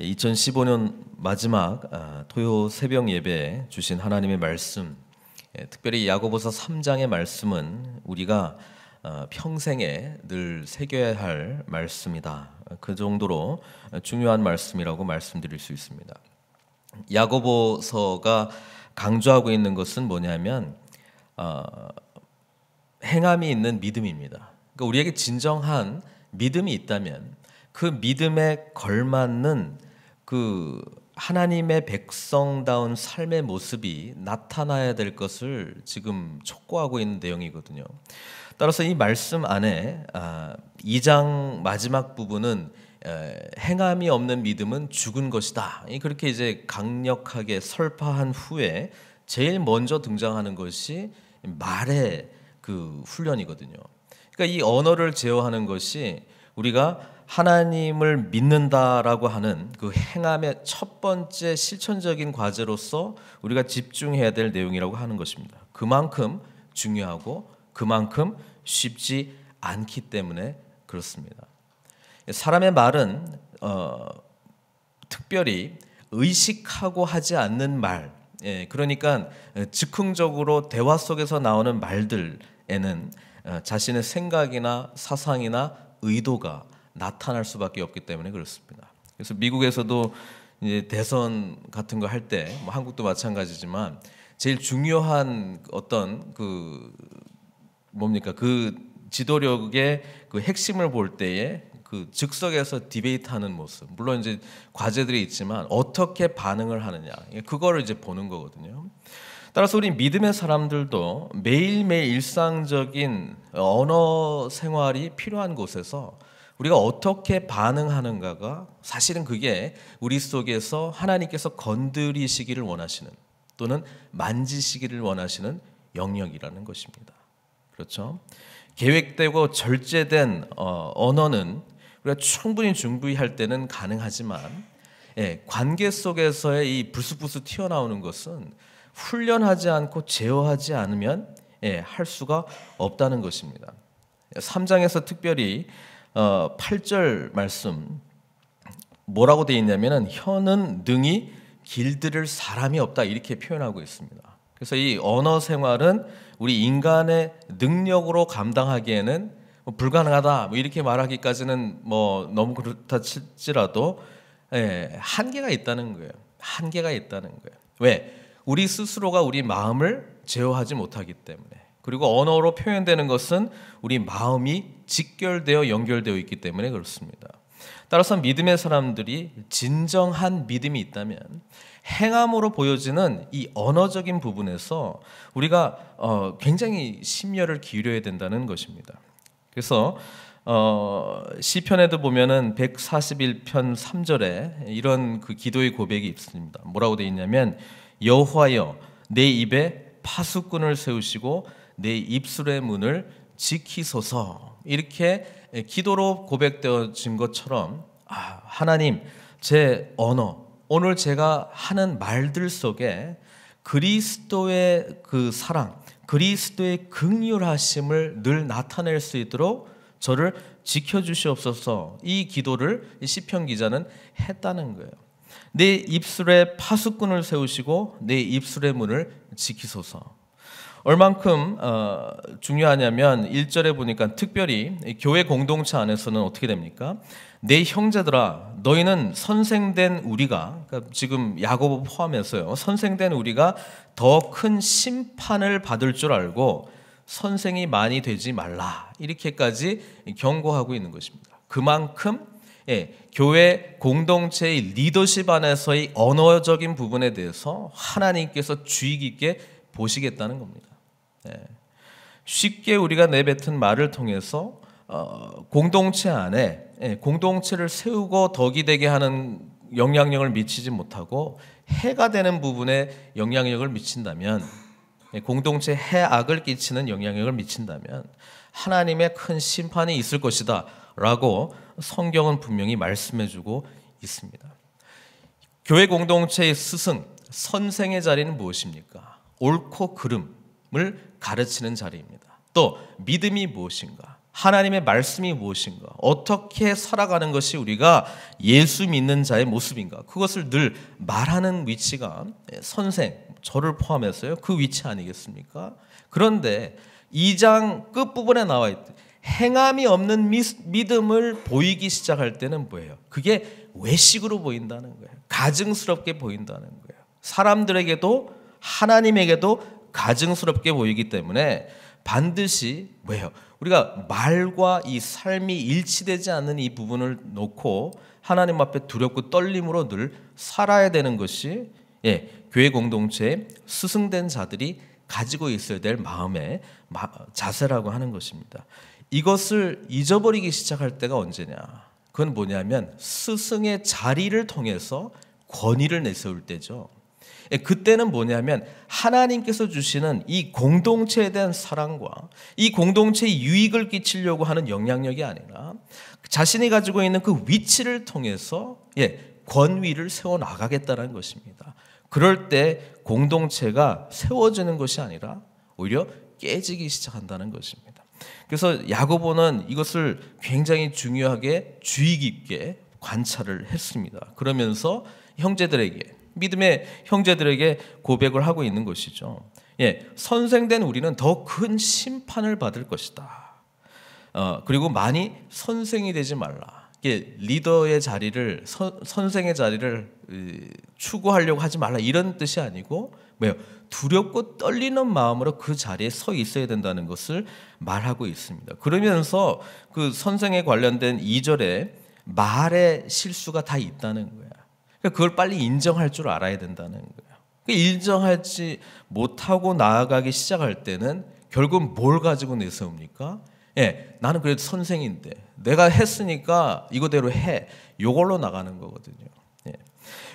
2015년 마지막 아, 토요 새벽 예배 주신 하나님의 말씀, 예, 특별히 야고보서 3장의 말씀은 우리가 어, 평생에 늘 새겨야 할 말씀이다. 그 정도로 중요한 말씀이라고 말씀드릴 수 있습니다. 야고보서가 강조하고 있는 것은 뭐냐면 어, 행함이 있는 믿음입니다. 그러니까 우리에게 진정한 믿음이 있다면 그 믿음에 걸맞는 그 하나님의 백성다운 삶의 모습이 나타나야 될 것을 지금 촉구하고 있는 내용이거든요. 따라서 이 말씀 안에 2장 아, 마지막 부분은 행함이 없는 믿음은 죽은 것이다. 그렇게 이제 강력하게 설파한 후에 제일 먼저 등장하는 것이 말의 그 훈련이거든요. 그러니까 이 언어를 제어하는 것이 우리가 하나님을 믿는다라고 하는 그 행함의 첫 번째 실천적인 과제로서 우리가 집중해야 될 내용이라고 하는 것입니다. 그만큼 중요하고 그만큼 쉽지 않기 때문에 그렇습니다. 사람의 말은 어, 특별히 의식하고 하지 않는 말, 예, 그러니까 즉흥적으로 대화 속에서 나오는 말들에는 어, 자신의 생각이나 사상이나 의도가 나타날 수밖에 없기 때문에 그렇습니다. 그래서 미국에서도 이제 대선 같은 거 할 때 뭐 한국도 마찬가지지만 제일 중요한 어떤 그 뭡니까 그 지도력의 그 핵심을 볼 때에 그 즉석에서 디베이트하는 모습 물론 이제 과제들이 있지만 어떻게 반응을 하느냐 그거를 이제 보는 거거든요. 따라서 우리 믿음의 사람들도 매일매일 일상적인 언어 생활이 필요한 곳에서 우리가 어떻게 반응하는가가 사실은 그게 우리 속에서 하나님께서 건드리시기를 원하시는 또는 만지시기를 원하시는 영역이라는 것입니다. 그렇죠? 계획되고 절제된 어, 언어는 우리가 충분히 준비할 때는 가능하지만 예, 관계 속에서의 이 불쑥불쑥 튀어나오는 것은 훈련하지 않고 제어하지 않으면 예, 할 수가 없다는 것입니다. 3장에서 특별히 어, 8절 말씀 뭐라고 돼 있냐면은 혀는 능히 길들일 사람이 없다 이렇게 표현하고 있습니다. 그래서 이 언어 생활은 우리 인간의 능력으로 감당하기에는 뭐 불가능하다 뭐 이렇게 말하기까지는 뭐 너무 그렇다 칠지라도 예, 한계가 있다는 거예요. 한계가 있다는 거예요. 왜? 우리 스스로가 우리 마음을 제어하지 못하기 때문에 그리고 언어로 표현되는 것은 우리 마음이 직결되어 연결되어 있기 때문에 그렇습니다. 따라서 믿음의 사람들이 진정한 믿음이 있다면 행함으로 보여지는 이 언어적인 부분에서 우리가 어, 굉장히 심려를 기울여야 된다는 것입니다. 그래서 어, 시편에도 보면은 141편 3절에 이런 그 기도의 고백이 있습니다. 뭐라고 되 있냐면 여호와여 내 입에 파수꾼을 세우시고 내 입술의 문을 지키소서 이렇게 기도로 고백되어진 것처럼 아, 하나님 제 언어 오늘 제가 하는 말들 속에 그리스도의 그 사랑 그리스도의 극률하심을 늘 나타낼 수 있도록 저를 지켜 주시옵소서. 이 기도를 시편 기자는 했다는 거예요. 내 네 입술에 파수꾼을 세우시고 내 네 입술의 문을 지키소서. 얼만큼 어, 중요하냐면 1절에 보니까 특별히 교회 공동체 안에서는 어떻게 됩니까? 내 네 형제들아 너희는 선생된 우리가 그러니까 지금 야고보 포함해서요. 선생된 우리가 더 큰 심판을 받을 줄 알고 선생이 많이 되지 말라. 이렇게까지 경고하고 있는 것입니다. 그만큼 예, 교회 공동체의 리더십 안에서의 언어적인 부분에 대해서 하나님께서 주의 깊게 보시겠다는 겁니다. 예, 쉽게 우리가 내뱉은 말을 통해서 어, 공동체 안에 예, 공동체를 세우고 덕이 되게 하는 영향력을 미치지 못하고 해가 되는 부분에 영향력을 미친다면 예, 공동체 해악을 끼치는 영향력을 미친다면 하나님의 큰 심판이 있을 것이다라고 성경은 분명히 말씀해주고 있습니다. 교회 공동체의 스승, 선생의 자리는 무엇입니까? 옳고 그름을 가르치는 자리입니다. 또 믿음이 무엇인가? 하나님의 말씀이 무엇인가? 어떻게 살아가는 것이 우리가 예수 믿는 자의 모습인가? 그것을 늘 말하는 위치가 선생, 저를 포함해서요. 그 위치 아니겠습니까? 그런데 2장 끝부분에 나와 있 행함이 없는 믿음을 보이기 시작할 때는 뭐예요? 그게 외식으로 보인다는 거예요. 가증스럽게 보인다는 거예요. 사람들에게도 하나님에게도 가증스럽게 보이기 때문에 반드시 뭐예요? 우리가 말과 이 삶이 일치되지 않는 이 부분을 놓고 하나님 앞에 두렵고 떨림으로 늘 살아야 되는 것이 예, 교회 공동체 스승된 자들이 가지고 있어야 될 마음의 자세라고 하는 것입니다. 이것을 잊어버리기 시작할 때가 언제냐? 그건 뭐냐면 스승의 자리를 통해서 권위를 내세울 때죠. 예, 그때는 뭐냐면 하나님께서 주시는 이 공동체에 대한 사랑과 이 공동체에 유익을 끼치려고 하는 영향력이 아니라 자신이 가지고 있는 그 위치를 통해서 예, 권위를 세워 나가겠다는 것입니다. 그럴 때 공동체가 세워지는 것이 아니라 오히려 깨지기 시작한다는 것입니다. 그래서 야고보는 이것을 굉장히 중요하게 주의 깊게 관찰을 했습니다. 그러면서 형제들에게 믿음의 형제들에게 고백을 하고 있는 것이죠. 예, 선생된 우리는 더 큰 심판을 받을 것이다. 어, 그리고 많이 선생이 되지 말라. 이게 리더의 자리를 선, 선생의 자리를 추구하려고 하지 말라 이런 뜻이 아니고 뭐요 두렵고 떨리는 마음으로 그 자리에 서 있어야 된다는 것을 말하고 있습니다. 그러면서 그 선생에 관련된 2절에 말의 실수가 다 있다는 거야. 그러니까 그걸 빨리 인정할 줄 알아야 된다는 거야. 그 인정하지 못하고 나아가기 시작할 때는 결국 뭘 가지고 내세웁니까? 예, 나는 그래도 선생인데 내가 했으니까 이거대로 해. 요걸로 나가는 거거든요. 예.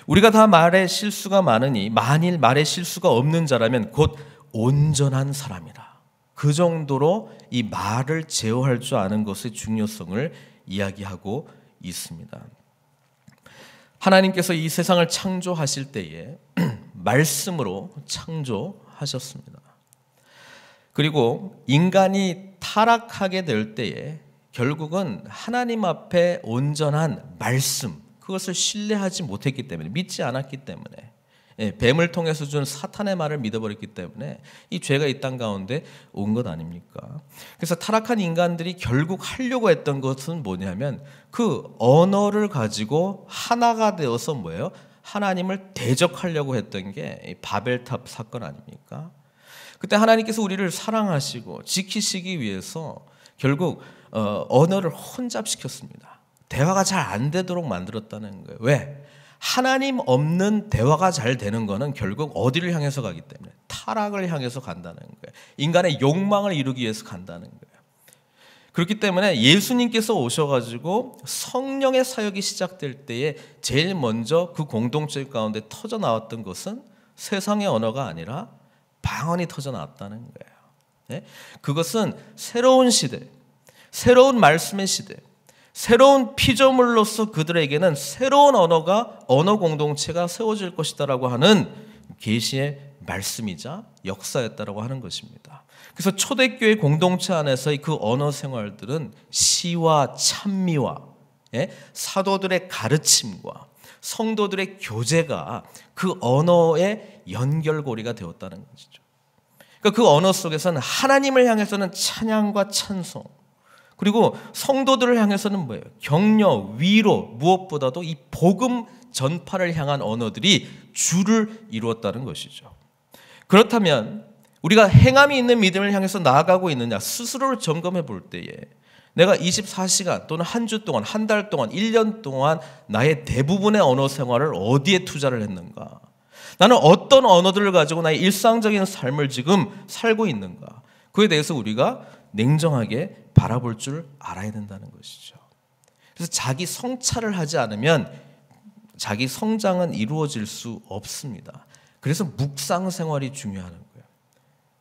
우리가 다 말에 실수가 많으니 만일 말에 실수가 없는 자라면 곧 온전한 사람이라. 그 정도로 이 말을 제어할 줄 아는 것의 중요성을 이야기하고 있습니다. 하나님께서 이 세상을 창조하실 때에 말씀으로 창조하셨습니다. 그리고 인간이 타락하게 될 때에 결국은 하나님 앞에 온전한 말씀 그것을 신뢰하지 못했기 때문에 믿지 않았기 때문에 예, 뱀을 통해서 준 사탄의 말을 믿어버렸기 때문에 이 죄가 이땅 가운데 온 것 아닙니까? 그래서 타락한 인간들이 결국 하려고 했던 것은 뭐냐면 그 언어를 가지고 하나가 되어서 뭐예요? 하나님을 대적하려고 했던 게 바벨탑 사건 아닙니까? 그때 하나님께서 우리를 사랑하시고 지키시기 위해서 결국 어, 언어를 혼잡시켰습니다. 대화가 잘 안 되도록 만들었다는 거예요. 왜? 하나님 없는 대화가 잘 되는 거는 결국 어디를 향해서 가기 때문에 타락을 향해서 간다는 거예요. 인간의 욕망을 이루기 위해서 간다는 거예요. 그렇기 때문에 예수님께서 오셔가지고 성령의 사역이 시작될 때에 제일 먼저 그 공동체 가운데 터져 나왔던 것은 세상의 언어가 아니라 방언이 터져 나왔다는 거예요. 네? 그것은 새로운 시대, 새로운 말씀의 시대, 새로운 피조물로서 그들에게는 새로운 언어가 언어 공동체가 세워질 것이다라고 하는 계시의 말씀이자 역사였다라고 하는 것입니다. 그래서 초대교회 공동체 안에서의 그 언어 생활들은 시와 찬미와 예? 사도들의 가르침과 성도들의 교제가 그 언어의 연결고리가 되었다는 것이죠. 그러니까 그 언어 속에서는 하나님을 향해서는 찬양과 찬송, 그리고 성도들을 향해서는 뭐예요? 격려, 위로, 무엇보다도 이 복음 전파를 향한 언어들이 주를 이루었다는 것이죠. 그렇다면 우리가 행함이 있는 믿음을 향해서 나아가고 있느냐 스스로를 점검해 볼 때에 내가 24시간 또는 한 주 동안, 한 달 동안, 1년 동안 나의 대부분의 언어 생활을 어디에 투자를 했는가? 나는 어떤 언어들을 가지고 나의 일상적인 삶을 지금 살고 있는가. 그에 대해서 우리가 냉정하게 바라볼 줄 알아야 된다는 것이죠. 그래서 자기 성찰을 하지 않으면 자기 성장은 이루어질 수 없습니다. 그래서 묵상 생활이 중요한 거예요.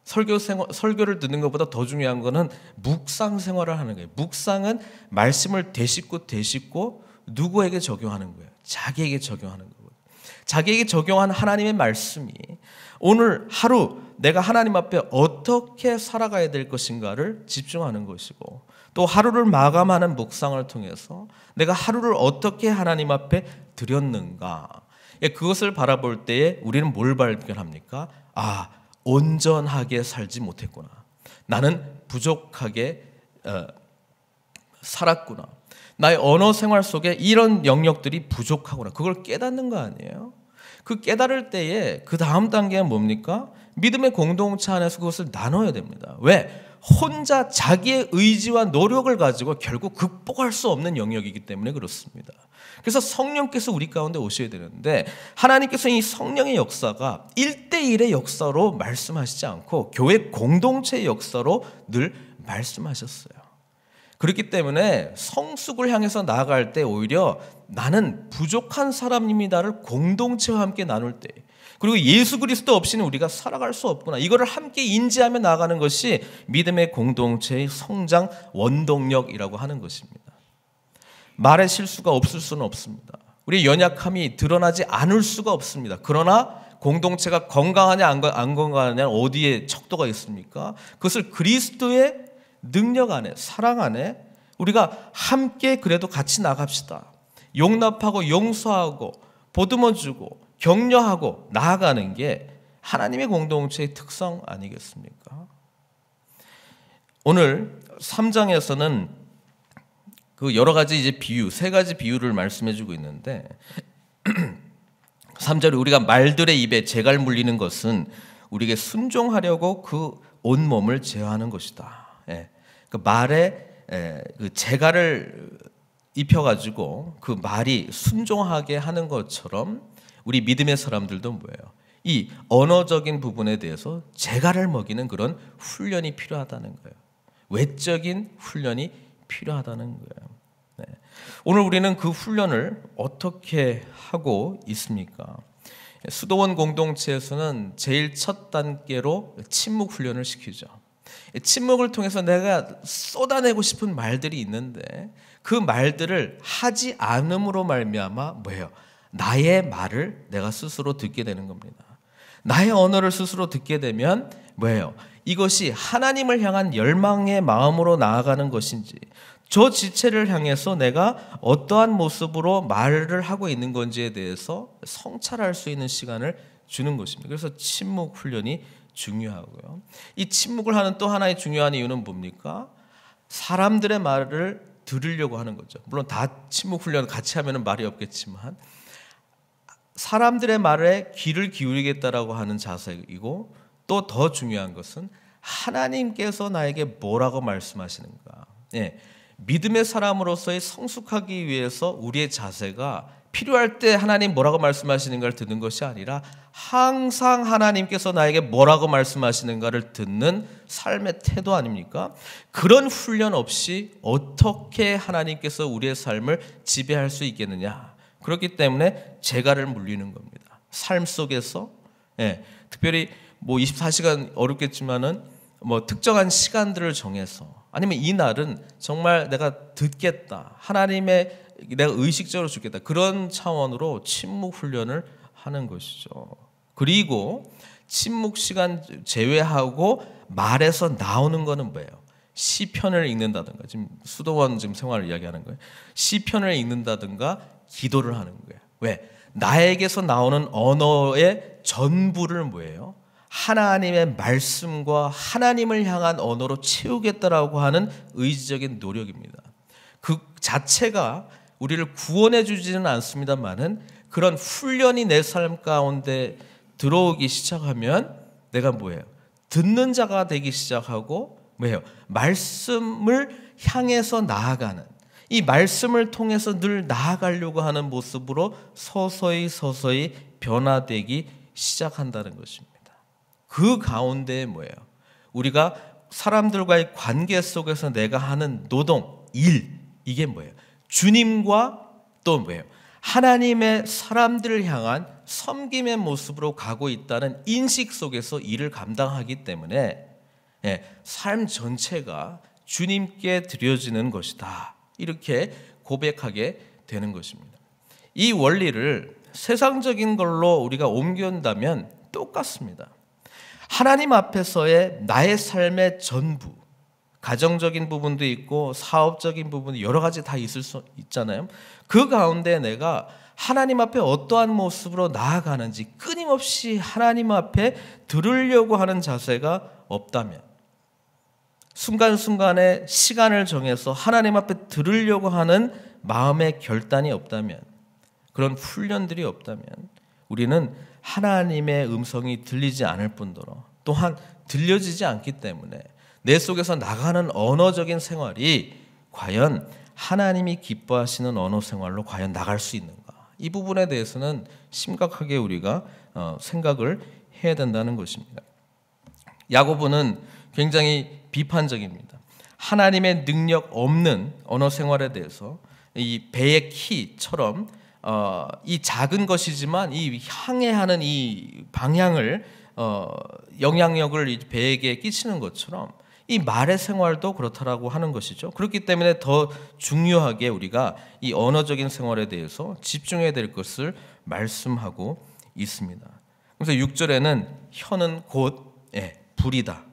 설교 생활, 설교를 듣는 것보다 더 중요한 것은 묵상 생활을 하는 거예요. 묵상은 말씀을 되씹고 되씹고 누구에게 적용하는 거예요? 자기에게 적용하는 거예요. 자기에게 적용한 하나님의 말씀이 오늘 하루 내가 하나님 앞에 어떻게 살아가야 될 것인가를 집중하는 것이고 또 하루를 마감하는 묵상을 통해서 내가 하루를 어떻게 하나님 앞에 드렸는가 예, 그것을 바라볼 때에 우리는 뭘 발견합니까? 아 온전하게 살지 못했구나 나는 부족하게 어, 살았구나 나의 언어 생활 속에 이런 영역들이 부족하구나. 그걸 깨닫는 거 아니에요? 그 깨달을 때에 그 다음 단계는 뭡니까? 믿음의 공동체 안에서 그것을 나눠야 됩니다. 왜? 혼자 자기의 의지와 노력을 가지고 결국 극복할 수 없는 영역이기 때문에 그렇습니다. 그래서 성령께서 우리 가운데 오셔야 되는데 하나님께서 이 성령의 역사가 1대1의 역사로 말씀하시지 않고 교회 공동체의 역사로 늘 말씀하셨어요. 그렇기 때문에 성숙을 향해서 나아갈 때 오히려 나는 부족한 사람입니다를 공동체와 함께 나눌 때 그리고 예수 그리스도 없이는 우리가 살아갈 수 없구나. 이거를 함께 인지하며 나아가는 것이 믿음의 공동체의 성장 원동력이라고 하는 것입니다. 말의 실수가 없을 수는 없습니다. 우리 연약함이 드러나지 않을 수가 없습니다. 그러나 공동체가 건강하냐 안 건강하냐 어디에 척도가 있습니까? 그것을 그리스도의 능력 안에, 사랑 안에 우리가 함께 그래도 같이 나갑시다. 용납하고 용서하고 보듬어주고 격려하고 나아가는 게 하나님의 공동체의 특성 아니겠습니까? 오늘 3장에서는 그 여러 가지 이제 비유, 세 가지 비유를 말씀해 주고 있는데 3절에 우리가 말들의 입에 재갈 물리는 것은 우리에게 순종하려고 그 온몸을 제어하는 것이다. 그 말에 그 재갈을 입혀가지고 그 말이 순종하게 하는 것처럼 우리 믿음의 사람들도 뭐예요? 이 언어적인 부분에 대해서 재갈을 먹이는 그런 훈련이 필요하다는 거예요. 외적인 훈련이 필요하다는 거예요. 네. 오늘 우리는 그 훈련을 어떻게 하고 있습니까? 수도원 공동체에서는 제일 첫 단계로 침묵 훈련을 시키죠. 침묵을 통해서 내가 쏟아내고 싶은 말들이 있는데 그 말들을 하지 않음으로 말미암아 뭐예요? 나의 말을 내가 스스로 듣게 되는 겁니다. 나의 언어를 스스로 듣게 되면 뭐예요? 이것이 하나님을 향한 열망의 마음으로 나아가는 것인지 저 지체를 향해서 내가 어떠한 모습으로 말을 하고 있는 건지에 대해서 성찰할 수 있는 시간을 주는 것입니다. 그래서 침묵 훈련이 중요하고요. 이 침묵을 하는 또 하나의 중요한 이유는 뭡니까? 사람들의 말을 들으려고 하는 거죠. 물론 다 침묵 훈련 같이 하면 말이 없겠지만 사람들의 말에 귀를 기울이겠다라고 하는 자세이고 또 더 중요한 것은 하나님께서 나에게 뭐라고 말씀하시는가. 예. 믿음의 사람으로서의 성숙하기 위해서 우리의 자세가 필요할 때 하나님 뭐라고 말씀하시는가를 듣는 것이 아니라 항상 하나님께서 나에게 뭐라고 말씀하시는가를 듣는 삶의 태도 아닙니까? 그런 훈련 없이 어떻게 하나님께서 우리의 삶을 지배할 수 있겠느냐. 그렇기 때문에 제가를 물리는 겁니다. 삶 속에서 예, 특별히 뭐 24시간 어렵겠지만은 뭐 특정한 시간들을 정해서 아니면 이 날은 정말 내가 듣겠다. 하나님의 내가 의식적으로 죽겠다. 그런 차원으로 침묵 훈련을 하는 것이죠. 그리고 침묵 시간 제외하고 말에서 나오는 거는 뭐예요? 시편을 읽는다든가 지금 수도원 지금 생활을 이야기하는 거예요. 시편을 읽는다든가 기도를 하는 거예요. 왜? 나에게서 나오는 언어의 전부를 뭐예요? 하나님의 말씀과 하나님을 향한 언어로 채우겠다라고 하는 의지적인 노력입니다. 그 자체가 우리를 구원해 주지는 않습니다만은 그런 훈련이 내 삶 가운데 들어오기 시작하면 내가 뭐예요? 듣는 자가 되기 시작하고 뭐예요? 말씀을 향해서 나아가는 이 말씀을 통해서 늘 나아가려고 하는 모습으로 서서히 서서히 변화되기 시작한다는 것입니다. 그가운데 뭐예요? 우리가 사람들과의 관계 속에서 내가 하는 노동, 일, 이게 뭐예요? 주님과 또 뭐예요? 하나님의 사람들을 향한 섬김의 모습으로 가고 있다는 인식 속에서 일을 감당하기 때문에 예, 삶 전체가 주님께 드려지는 것이다. 이렇게 고백하게 되는 것입니다. 이 원리를 세상적인 걸로 우리가 옮겨온다면 똑같습니다. 하나님 앞에서의 나의 삶의 전부, 가정적인 부분도 있고 사업적인 부분이 여러 가지 다 있을 수 있잖아요. 그 가운데 내가 하나님 앞에 어떠한 모습으로 나아가는지 끊임없이 하나님 앞에 들으려고 하는 자세가 없다면 순간순간에 시간을 정해서 하나님 앞에 들으려고 하는 마음의 결단이 없다면 그런 훈련들이 없다면 우리는 하나님의 음성이 들리지 않을 뿐더러 또한 들려지지 않기 때문에 내 속에서 나가는 언어적인 생활이 과연 하나님이 기뻐하시는 언어 생활로 과연 나갈 수 있는가? 이 부분에 대해서는 심각하게 우리가 어, 생각을 해야 된다는 것입니다. 야고보는 굉장히 비판적입니다. 하나님의 능력 없는 언어 생활에 대해서 이 배의 키처럼 어, 이 작은 것이지만 이 향해하는 이 방향을 어, 영향력을 배에게 끼치는 것처럼 이 말의 생활도 그렇다라고 하는 것이죠. 그렇기 때문에 더 중요하게 우리가 이 언어적인 생활에 대해서 집중해야 될 것을 말씀하고 있습니다. 그래서 6절에는 혀는 곧 예, 불이다.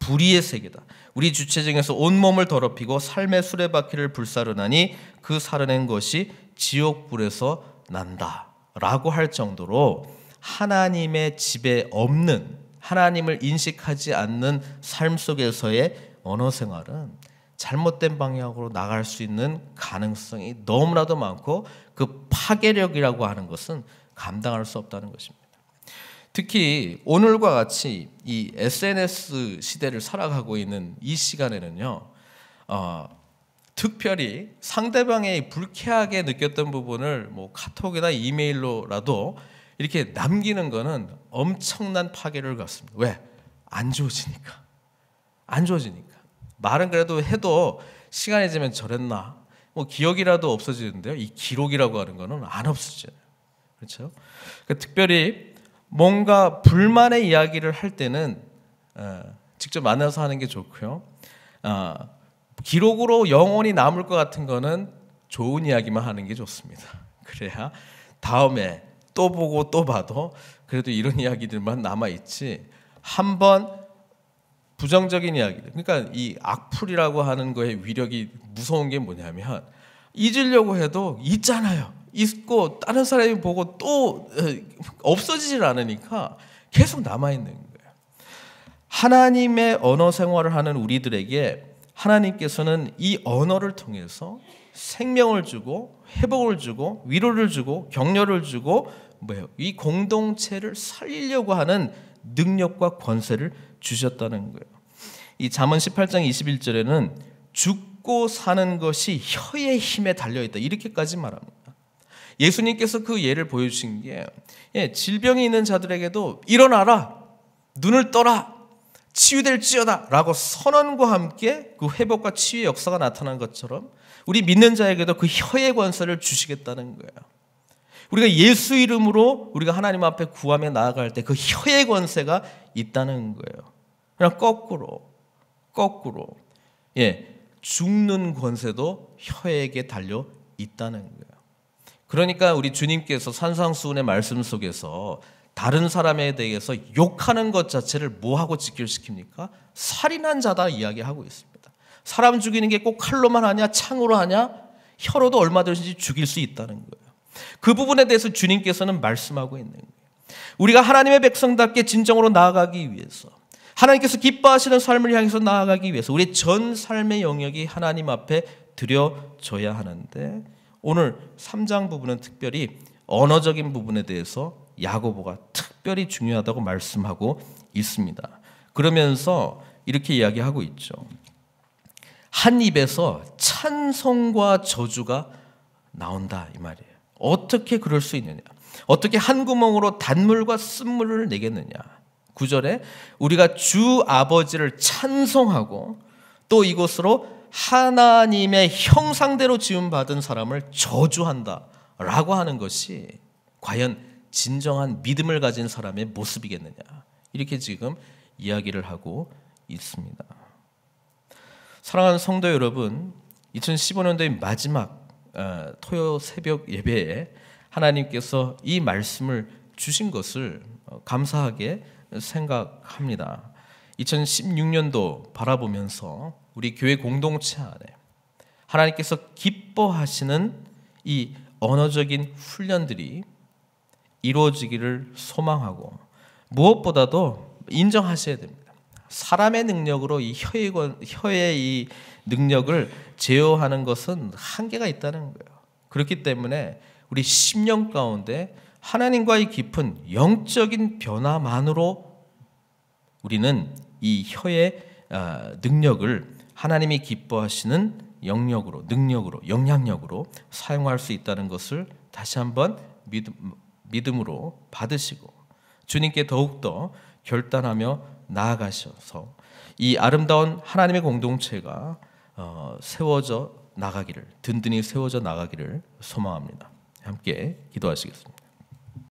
불의의 세계다. 우리 주체중에서 온몸을 더럽히고 삶의 수레바퀴를 불사르나니 그 사르낸 것이 지옥불에서 난다. 라고 할 정도로 하나님의 집에 없는 하나님을 인식하지 않는 삶 속에서의 언어 생활은 잘못된 방향으로 나갈 수 있는 가능성이 너무나도 많고 그 파괴력이라고 하는 것은 감당할 수 없다는 것입니다. 특히 오늘과 같이 이 SNS 시대를 살아가고 있는 이 시간에는요, 어, 특별히 상대방의 불쾌하게 느꼈던 부분을 뭐 카톡이나 이메일로라도 이렇게 남기는 거는 엄청난 파괴를 갖습니다. 왜? 안 좋아지니까. 안 좋아지니까. 말은 그래도 해도 시간이 지면 저랬나. 뭐 기억이라도 없어지는데요. 이 기록이라고 하는 거는 안 없어져요. 그렇죠? 그러니까 특별히 뭔가 불만의 이야기를 할 때는 어, 직접 만나서 하는 게 좋고요. 어, 기록으로 영원히 남을 것 같은 거는 좋은 이야기만 하는 게 좋습니다. 그래야 다음에 또 보고 또 봐도 그래도 이런 이야기들만 남아 있지. 한 번 부정적인 이야기 그러니까 이 악플이라고 하는 거의 위력이 무서운 게 뭐냐면 잊으려고 해도 있잖아요. 있고 다른 사람이 보고 또 없어지질 않으니까 계속 남아 있는 거예요. 하나님의 언어 생활을 하는 우리들에게 하나님께서는 이 언어를 통해서 생명을 주고 회복을 주고 위로를 주고 격려를 주고 뭐예요? 이 공동체를 살리려고 하는 능력과 권세를 주셨다는 거예요. 이 잠언 18장 21절에는 죽고 사는 것이 혀의 힘에 달려 있다. 이렇게까지 말합니다. 예수님께서 그 예를 보여주신 게 예, 질병이 있는 자들에게도 일어나라, 눈을 떠라, 치유될지어다 라고 선언과 함께 그 회복과 치유의 역사가 나타난 것처럼 우리 믿는 자에게도 그 혀의 권세를 주시겠다는 거예요. 우리가 예수 이름으로 우리가 하나님 앞에 구함에 나아갈 때 그 혀의 권세가 있다는 거예요. 그냥 거꾸로, 거꾸로, 예, 죽는 권세도 혀에게 달려 있다는 거예요. 그러니까 우리 주님께서 산상수훈의 말씀 속에서 다른 사람에 대해서 욕하는 것 자체를 뭐하고 직결시킵니까? 살인한 자다 이야기하고 있습니다. 사람 죽이는 게 꼭 칼로만 하냐, 창으로 하냐, 혀로도 얼마든지 죽일 수 있다는 거예요. 그 부분에 대해서 주님께서는 말씀하고 있는 거예요. 우리가 하나님의 백성답게 진정으로 나아가기 위해서 하나님께서 기뻐하시는 삶을 향해서 나아가기 위해서 우리 전 삶의 영역이 하나님 앞에 드려져야 하는데 오늘 3장 부분은 특별히 언어적인 부분에 대해서 야고보가 특별히 중요하다고 말씀하고 있습니다. 그러면서 이렇게 이야기하고 있죠. 한 입에서 찬송과 저주가 나온다 이 말이에요. 어떻게 그럴 수 있느냐? 어떻게 한 구멍으로 단물과 쓴물을 내겠느냐? 9절에 우리가 주 아버지를 찬송하고 또 이곳으로 하나님의 형상대로 지음받은 사람을 저주한다 라고 하는 것이 과연 진정한 믿음을 가진 사람의 모습이겠느냐. 이렇게 지금 이야기를 하고 있습니다. 사랑하는 성도 여러분, 2015년도의 마지막 어, 토요 새벽 예배에 하나님께서 이 말씀을 주신 것을 어, 감사하게 생각합니다. 2016년도 바라보면서 우리 교회 공동체 안에 하나님께서 기뻐하시는 이 언어적인 훈련들이 이루어지기를 소망하고 무엇보다도 인정하셔야 됩니다. 사람의 능력으로 이 혀의, 혀의 이 능력을 제어하는 것은 한계가 있다는 거예요. 그렇기 때문에 우리 10년 가운데 하나님과의 깊은 영적인 변화만으로 우리는 이 혀의 아, 능력을 하나님이 기뻐하시는 영역으로, 능력으로, 영향력으로 사용할 수 있다는 것을 다시 한번 믿음, 믿음으로 받으시고 주님께 더욱더 결단하며 나아가셔서 이 아름다운 하나님의 공동체가 어, 세워져 나가기를 든든히 세워져 나가기를 소망합니다. 함께 기도하시겠습니다.